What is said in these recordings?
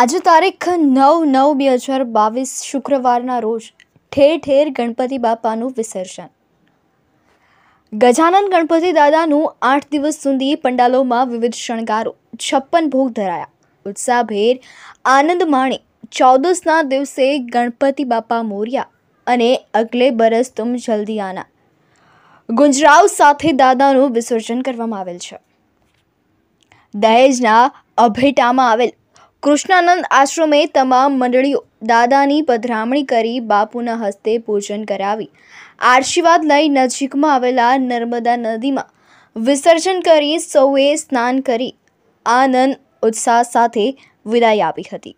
આજે તારીખ નવ નવ બે હજાર બાવીસ શુક્રવારના રોજ ઠેર ઠેર ગણપતિ બાપાનું વિસર્જન ગજાનન ગણપતિ દાદાનું આઠ દિવસ સુધી પંડાલોમાં વિવિધ શણગારો છપ્પન ભોગ ધરાયા ઉત્સાહભેર આનંદ માણે ચૌદસના દિવસે ગણપતિ બાપા મોર્યા અને અગલે બરસ તુમ જલ્દી આના ગુંજરાવ સાથે દાદાનું વિસર્જન કરવામાં આવેલ છે દહેજના અભેટામાં આવેલ કૃષ્ણાનંદ આશ્રમે તમામ મંડળીઓ દાદાની પધરામણી કરી બાપુના હસ્તે પૂજન કરાવી આશીર્વાદ લઈ નજીકમાં આવેલા નર્મદા નદીમાં વિસર્જન કરી સૌએ સ્નાન કરી આનંદ ઉત્સાહ સાથે વિદાય આપી હતી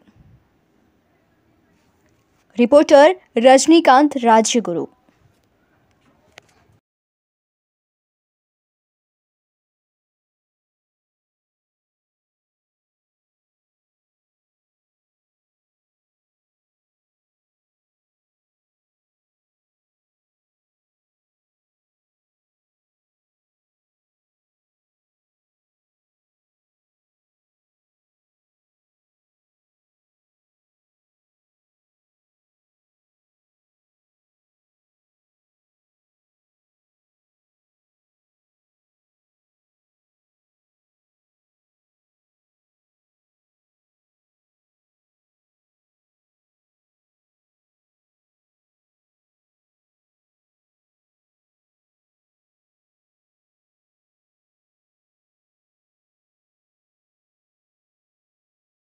રિપોર્ટર રજનીકાંત રાજ્યગુરુ